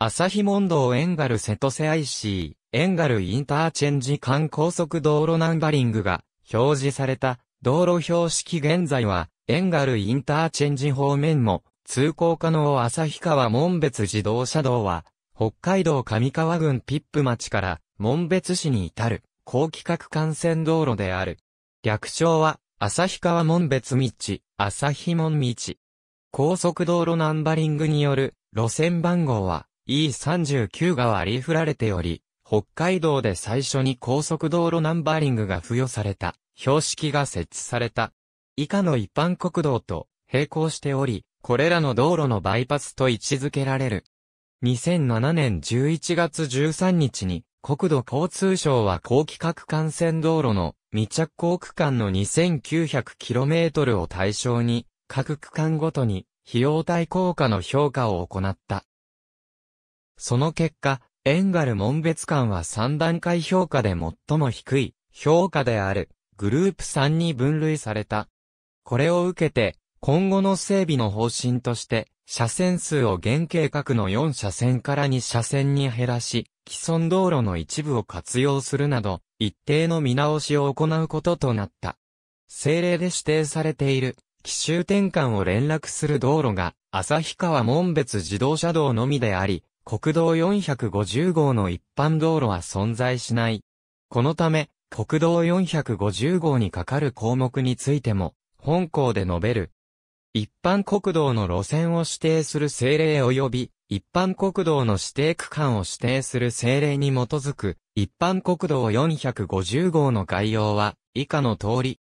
朝日問答エンガル瀬戸瀬 IC、エンガルインターチェンジ間高速道路ナンバリングが表示された道路標識現在は、エンガルインターチェンジ方面も通行可能旭川門別自動車道は、北海道上川郡ピップ町から門別市に至る高規格幹線道路である。略称は、旭川門別道、旭門道。高速道路ナンバリングによる路線番号は、E39 が割り振られており、北海道で最初に高速道路ナンバーリングが付与された、標識が設置された。以下の一般国道と並行しており、これらの道路のバイパスと位置づけられる。2007年11月13日に、国土交通省は高規格幹線道路の未着工区間の 2900km を対象に、各区間ごとに費用対効果の評価を行った。その結果、エンガル門別間は3段階評価で最も低い評価であるグループ3に分類された。これを受けて、今後の整備の方針として、車線数を原計画の4車線から2車線に減らし、既存道路の一部を活用するなど、一定の見直しを行うこととなった。政令で指定されている、奇襲転換を連絡する道路が、旭川門別自動車道のみであり、国道450号の一般道路は存在しない。このため、国道450号にかかる項目についても、本校で述べる。一般国道の路線を指定する政令及び、一般国道の指定区間を指定する政令に基づく、一般国道450号の概要は、以下の通り。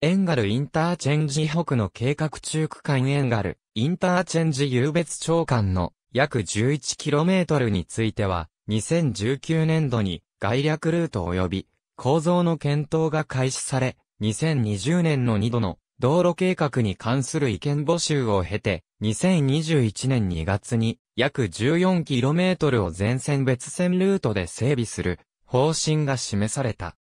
エンガルインターチェンジ北の計画中区間エンガル、インターチェンジ有別長官の約 11km については、2019年度に概略ルート及び構造の検討が開始され、2020年の2度の道路計画に関する意見募集を経て、2021年2月に約 14km を全線別線ルートで整備する方針が示された。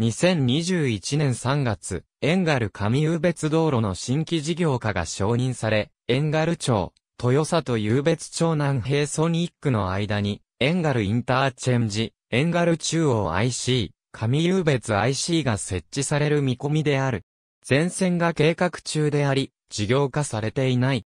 2021年3月、エンガル上宇別道路の新規事業化が承認され、エンガル町、豊里優別町南平ソニックの間に、エンガルインターチェンジ、エンガル中央 IC、上優別 IC が設置される見込みである。全線が計画中であり、事業化されていない。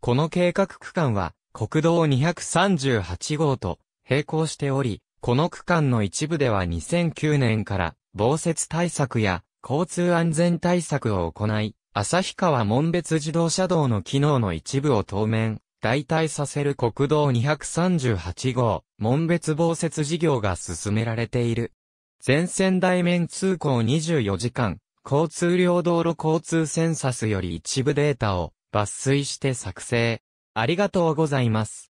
この計画区間は、国道238号と並行しており、この区間の一部では2009年から、防雪対策や交通安全対策を行い、旭川門別自動車道の機能の一部を当面、代替させる国道238号、門別防雪事業が進められている。全線台面通行24時間、交通量道路交通センサスより一部データを抜粋して作成。ありがとうございます。